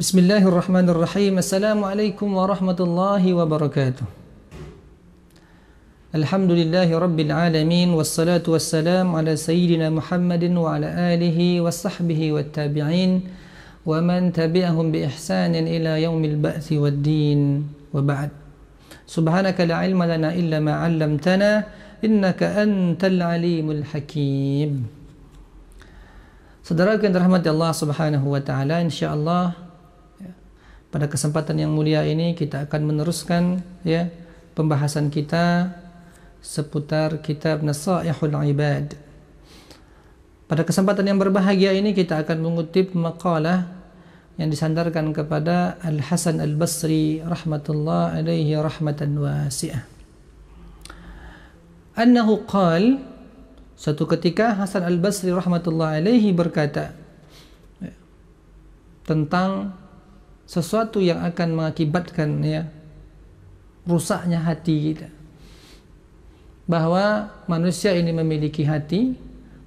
بسم الله الرحمن الرحيم السلام عليكم ورحمة الله وبركاته الحمد لله رب العالمين والصلاة والسلام على سيدنا محمد وعلى آله وصحبه والتابعين ومن تبعهم بإحسان إلى يوم البعث والدين وبعد سبحانك لا علم لنا إلا ما علمتنا إنك أنت العليم الحكيم Saudara yang dirahmati Allah Subhanahu wa taala, insyaallah Pada kesempatan yang mulia ini kita akan meneruskan ya pembahasan kita seputar kitab Nasaihul Ibad. Pada kesempatan yang berbahagia ini kita akan mengutip makalah yang disandarkan kepada Al Hasan Al Basri rahmatullah alaihi rahmatan wasi'ah. Annahu qal suatu ketika Hasan Al Basri rahmatullah alaihi berkata tentang sesuatu yang akan mengakibatkan ya rusaknya hati kita. Bahwa manusia ini memiliki hati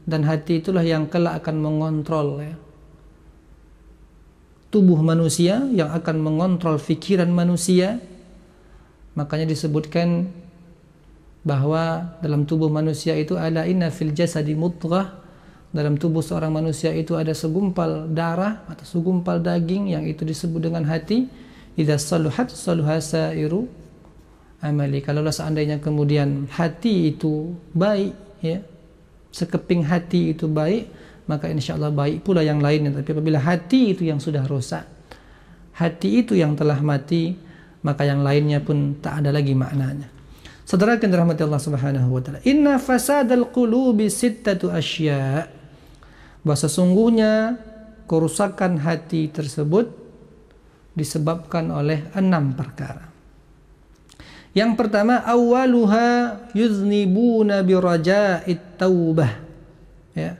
dan hati itulah yang kelak akan mengontrol ya. tubuh manusia yang akan mengontrol pikiran manusia. Makanya disebutkan bahwa dalam tubuh manusia itu ada inna fil jasadi mutrah dalam tubuh seorang manusia itu ada segumpal darah atau segumpal daging yang itu disebut dengan hati idza saluhat saluha sairu amali Kalaulah seandainya kemudian hati itu baik ya sekeping hati itu baik maka insyaallah baik pula yang lainnya tapi apabila hati itu yang sudah rusak hati itu yang telah mati maka yang lainnya pun tak ada lagi maknanya Saudara yang dirahmati Allah Subhanahu wa taala. Inna fasadal qulubi sittatu asya bahwa sesungguhnya kerusakan hati tersebut disebabkan oleh enam perkara. Yang pertama awaluha yuznibuna biraja'it taubah. Ya.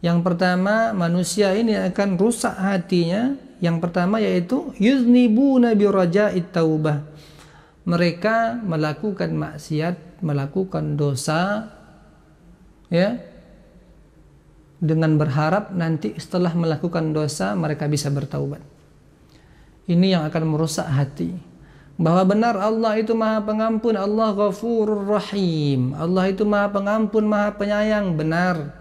Yang pertama manusia ini akan rusak hatinya. Yang pertama yaitu yuznibuna raja taubah. Mereka melakukan maksiat, melakukan dosa ya dengan berharap nanti setelah melakukan dosa mereka bisa bertaubat. Ini yang akan merusak hati. Bahwa benar Allah itu maha pengampun, Allah ghafurur rahim. Allah itu maha pengampun, maha penyayang, benar.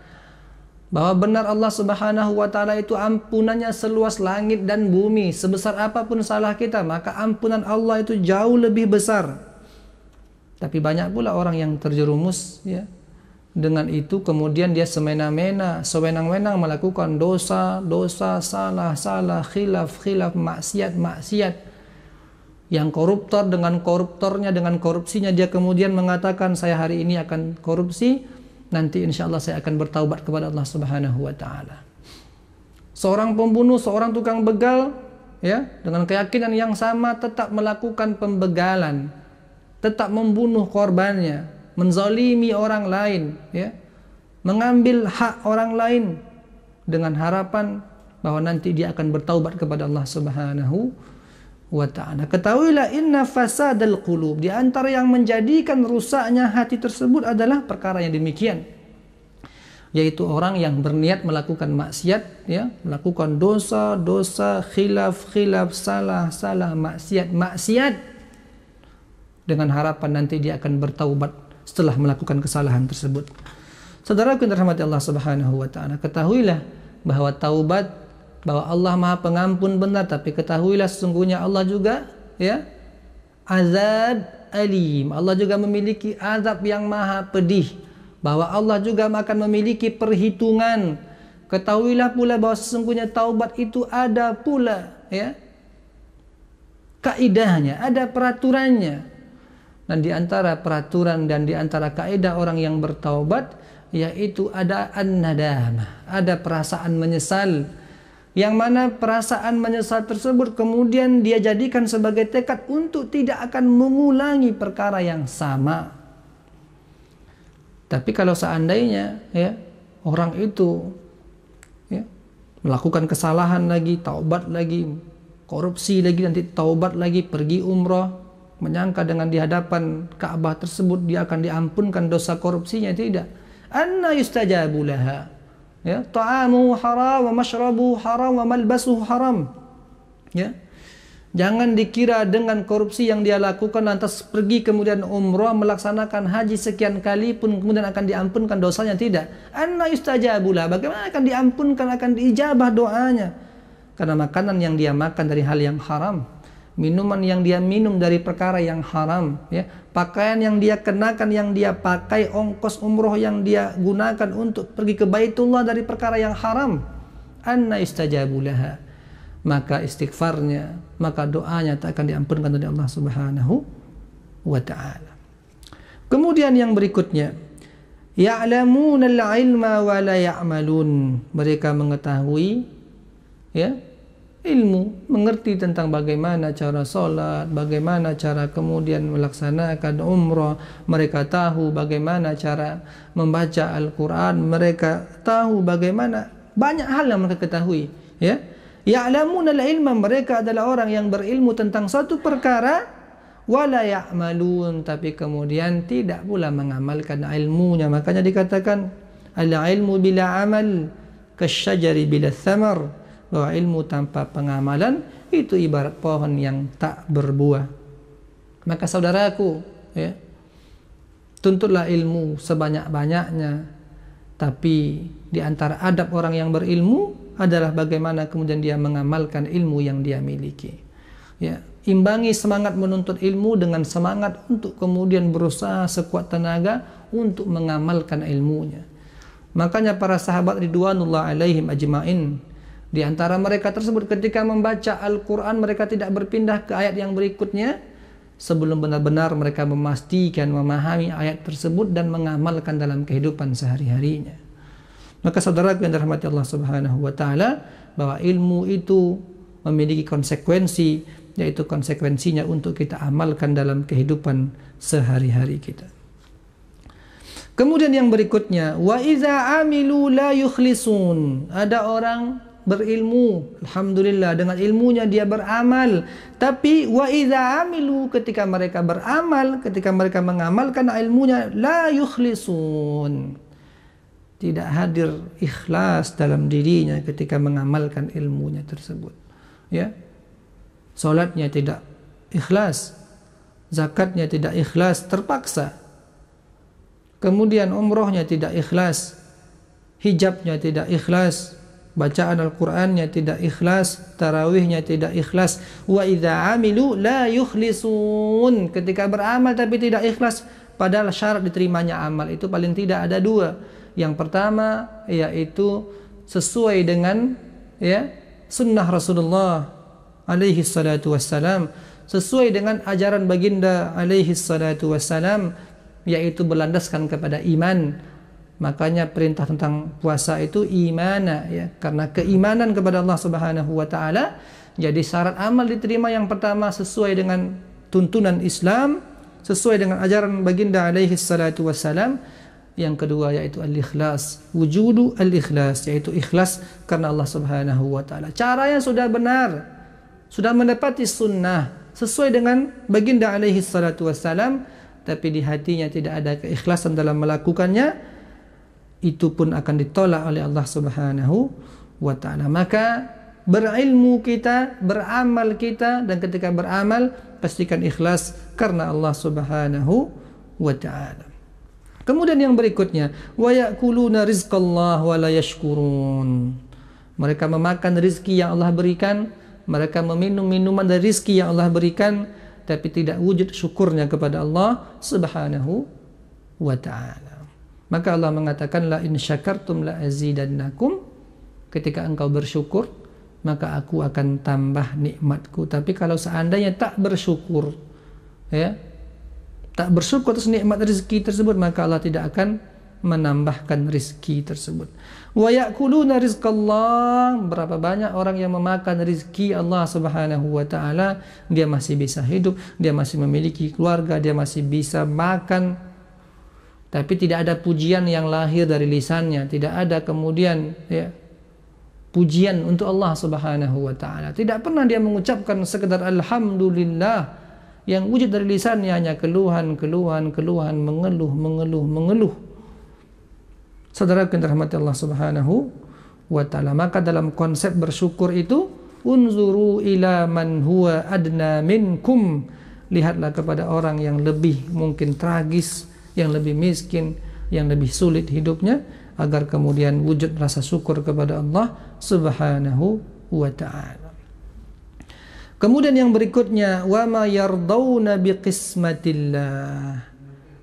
Bahwa benar Allah subhanahu wa ta'ala itu ampunannya seluas langit dan bumi. Sebesar apapun salah kita, maka ampunan Allah itu jauh lebih besar. Tapi banyak pula orang yang terjerumus ya, dengan itu kemudian dia semena-mena, sewenang-wenang melakukan dosa, dosa, salah, salah, khilaf, khilaf, maksiat, maksiat. Yang koruptor dengan koruptornya, dengan korupsinya, dia kemudian mengatakan saya hari ini akan korupsi, nanti insya Allah saya akan bertaubat kepada Allah Subhanahu Wa Taala. Seorang pembunuh, seorang tukang begal, ya dengan keyakinan yang sama tetap melakukan pembegalan, tetap membunuh korbannya, menzalimi orang lain, ya. Mengambil hak orang lain dengan harapan bahwa nanti dia akan bertaubat kepada Allah Subhanahu wa ta'ala. Ketahuilah inna fasadal qulub. Di antara yang menjadikan rusaknya hati tersebut adalah perkara yang demikian. Yaitu orang yang berniat melakukan maksiat, ya, melakukan dosa, dosa, khilaf, khilaf, salah, salah, maksiat, maksiat. Dengan harapan nanti dia akan bertaubat setelah melakukan kesalahan tersebut. Saudara yang dirahmati Allah Subhanahu wa taala, ketahuilah bahwa taubat bahwa Allah Maha Pengampun benar, tapi ketahuilah sesungguhnya Allah juga ya azab alim. Allah juga memiliki azab yang maha pedih. Bahwa Allah juga akan memiliki perhitungan. Ketahuilah pula bahwa sesungguhnya taubat itu ada pula ya kaidahnya, ada peraturannya. Dan di antara peraturan dan di antara kaidah orang yang bertaubat yaitu ada an ada perasaan menyesal. Yang mana perasaan menyesal tersebut kemudian dia jadikan sebagai tekad untuk tidak akan mengulangi perkara yang sama. Tapi kalau seandainya ya orang itu ya, melakukan kesalahan lagi, taubat lagi, korupsi lagi nanti taubat lagi, pergi umroh, menyangka dengan di hadapan Ka'bah tersebut dia akan diampunkan dosa korupsinya tidak anna yustajabu laha ya ta'amu haram wa mashrabu haram wa malbasu haram ya Jangan dikira dengan korupsi yang dia lakukan lantas pergi kemudian umrah melaksanakan haji sekian kali pun kemudian akan diampunkan dosanya tidak. Anna laha Bagaimana akan diampunkan akan diijabah doanya? Karena makanan yang dia makan dari hal yang haram minuman yang dia minum dari perkara yang haram ya pakaian yang dia kenakan yang dia pakai ongkos umroh yang dia gunakan untuk pergi ke Baitullah dari perkara yang haram anna istajabu laha maka istighfarnya maka doanya tak akan diampunkan oleh Allah Subhanahu wa taala kemudian yang berikutnya ya'lamunal ilma wa la ya'malun mereka mengetahui ya ilmu, mengerti tentang bagaimana cara sholat, bagaimana cara kemudian melaksanakan umroh, mereka tahu bagaimana cara membaca Al-Quran, mereka tahu bagaimana banyak hal yang mereka ketahui. Ya, ya'lamun al-ilma mereka adalah orang yang berilmu tentang satu perkara wala ya'malun tapi kemudian tidak pula mengamalkan ilmunya makanya dikatakan al ilmu bila amal kasyajari bila thamar bahwa ilmu tanpa pengamalan itu ibarat pohon yang tak berbuah. Maka saudaraku, ya, tuntutlah ilmu sebanyak-banyaknya. Tapi di antara adab orang yang berilmu adalah bagaimana kemudian dia mengamalkan ilmu yang dia miliki. Ya, imbangi semangat menuntut ilmu dengan semangat untuk kemudian berusaha sekuat tenaga untuk mengamalkan ilmunya. Makanya para sahabat ridwanullah alaihim ajmain di antara mereka tersebut ketika membaca Al-Quran mereka tidak berpindah ke ayat yang berikutnya sebelum benar-benar mereka memastikan memahami ayat tersebut dan mengamalkan dalam kehidupan sehari-harinya. Maka saudara yang dirahmati Allah Subhanahu wa taala bahwa ilmu itu memiliki konsekuensi yaitu konsekuensinya untuk kita amalkan dalam kehidupan sehari-hari kita. Kemudian yang berikutnya, wa iza amilu la yukhlisun. Ada orang berilmu, alhamdulillah dengan ilmunya dia beramal. Tapi wa idza amilu ketika mereka beramal, ketika mereka mengamalkan ilmunya la yukhlisun. Tidak hadir ikhlas dalam dirinya ketika mengamalkan ilmunya tersebut. Ya. Salatnya tidak ikhlas. Zakatnya tidak ikhlas, terpaksa. Kemudian umrohnya tidak ikhlas. Hijabnya tidak ikhlas, bacaan Al-Qur'annya tidak ikhlas, tarawihnya tidak ikhlas, wa idza amilu la yukhlisun. Ketika beramal tapi tidak ikhlas, padahal syarat diterimanya amal itu paling tidak ada dua. Yang pertama yaitu sesuai dengan ya sunnah Rasulullah alaihi salatu wassalam sesuai dengan ajaran baginda alaihi salatu wassalam yaitu berlandaskan kepada iman Makanya perintah tentang puasa itu imana ya, karena keimanan kepada Allah Subhanahu wa taala jadi syarat amal diterima yang pertama sesuai dengan tuntunan Islam, sesuai dengan ajaran baginda alaihi salatu wassalam. Yang kedua yaitu al-ikhlas, wujudu al-ikhlas, yaitu ikhlas karena Allah Subhanahu wa taala. yang sudah benar, sudah mendapati sunnah sesuai dengan baginda alaihi salatu wassalam, tapi di hatinya tidak ada keikhlasan dalam melakukannya, itu pun akan ditolak oleh Allah Subhanahu wa taala. Maka berilmu kita, beramal kita dan ketika beramal pastikan ikhlas karena Allah Subhanahu wa taala. Kemudian yang berikutnya, wa yakuluna rizqallah wa la yashkurun. Mereka memakan rizki yang Allah berikan, mereka meminum minuman dari rizki yang Allah berikan, tapi tidak wujud syukurnya kepada Allah Subhanahu wa taala. Maka Allah mengatakan la in syakartum la azidannakum ketika engkau bersyukur maka aku akan tambah nikmatku. Tapi kalau seandainya tak bersyukur ya tak bersyukur atas nikmat rezeki tersebut maka Allah tidak akan menambahkan rezeki tersebut. Wa yakuluna rizqallah. Berapa banyak orang yang memakan rezeki Allah Subhanahu wa taala, dia masih bisa hidup, dia masih memiliki keluarga, dia masih bisa makan, tapi tidak ada pujian yang lahir dari lisannya tidak ada kemudian ya pujian untuk Allah Subhanahu wa taala tidak pernah dia mengucapkan sekedar alhamdulillah yang wujud dari lisannya hanya keluhan keluhan keluhan mengeluh mengeluh mengeluh saudara yang dirahmati Allah Subhanahu wa taala maka dalam konsep bersyukur itu unzuru ila man huwa adna minkum lihatlah kepada orang yang lebih mungkin tragis yang lebih miskin, yang lebih sulit hidupnya agar kemudian wujud rasa syukur kepada Allah Subhanahu wa taala. Kemudian yang berikutnya wa ma yardawna biqismatillah.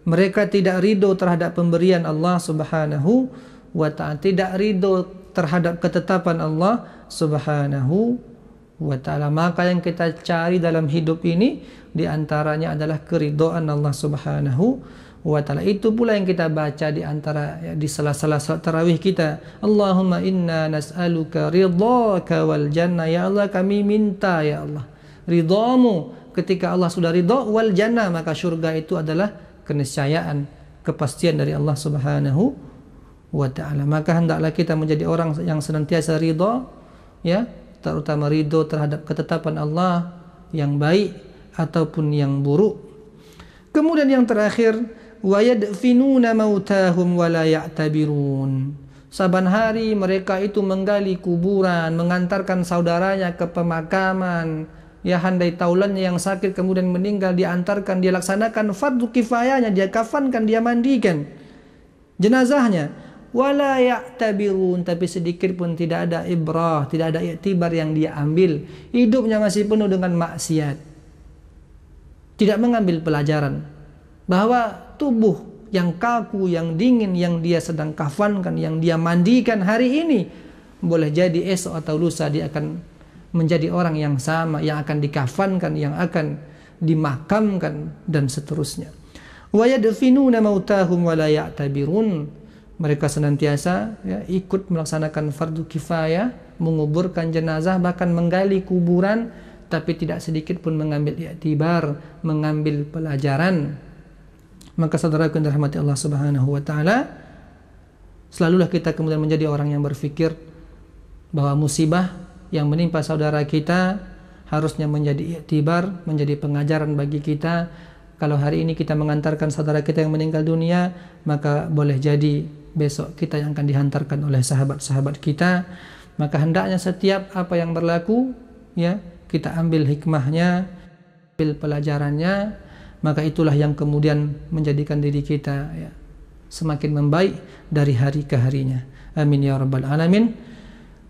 Mereka tidak ridho terhadap pemberian Allah Subhanahu wa taala, tidak ridho terhadap ketetapan Allah Subhanahu wa ta'ala. Maka yang kita cari dalam hidup ini diantaranya adalah keridoan Allah subhanahu wa taala. Itu pula yang kita baca di antara ya, di sela-sela salat tarawih kita. Allahumma inna nas'aluka ridhaka wal jannah. Ya Allah, kami minta ya Allah ridhamu. Ketika Allah sudah ridha wal jannah, maka surga itu adalah keniscayaan, kepastian dari Allah Subhanahu wa taala. Maka hendaklah kita menjadi orang yang senantiasa ridha ya, terutama ridho terhadap ketetapan Allah yang baik ataupun yang buruk. Kemudian yang terakhir wa yadfinuna mautahum wa la ya'tabirun Saban hari mereka itu menggali kuburan, mengantarkan saudaranya ke pemakaman. Ya handai taulan yang sakit kemudian meninggal diantarkan, dia laksanakan fardu kifayahnya, dia kafankan, dia mandikan jenazahnya. Wala ya'tabirun, tapi sedikit pun tidak ada ibrah, tidak ada iktibar yang dia ambil. Hidupnya masih penuh dengan maksiat. Tidak mengambil pelajaran bahwa tubuh yang kaku, yang dingin, yang dia sedang kafankan, yang dia mandikan hari ini, boleh jadi esok atau lusa dia akan menjadi orang yang sama, yang akan dikafankan, yang akan dimakamkan, dan seterusnya. Mereka senantiasa ya, ikut melaksanakan fardu kifayah, menguburkan jenazah, bahkan menggali kuburan, tapi tidak sedikit pun mengambil iktibar, mengambil pelajaran maka saudaraku yang dirahmati Allah Subhanahu wa taala, selalulah kita kemudian menjadi orang yang berpikir bahwa musibah yang menimpa saudara kita harusnya menjadi iktibar, menjadi pengajaran bagi kita. Kalau hari ini kita mengantarkan saudara kita yang meninggal dunia, maka boleh jadi besok kita yang akan dihantarkan oleh sahabat-sahabat kita. Maka hendaknya setiap apa yang berlaku, ya, kita ambil hikmahnya, ambil pelajarannya, maka itulah yang kemudian menjadikan diri kita ya, semakin membaik dari hari ke harinya. Amin ya rabbal alamin.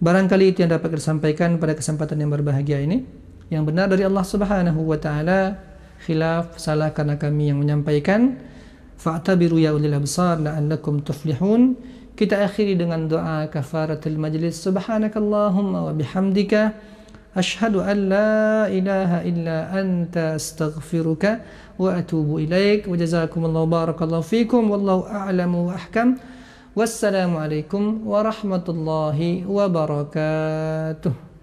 Barangkali itu yang dapat disampaikan pada kesempatan yang berbahagia ini. Yang benar dari Allah Subhanahu wa taala, khilaf salah karena kami yang menyampaikan. Fa'tabiru ya ulil absar la'allakum tuflihun. Kita akhiri dengan doa kafaratul majlis. Subhanakallahumma wa bihamdika Ashhadu an la ilaha illa anta astaghfiruka wa atubu ilaik. Wa jazakumullahu barakallahu fikum. Wallahu a'lamu wa ahkam. Wassalamualaikum warahmatullahi wabarakatuh.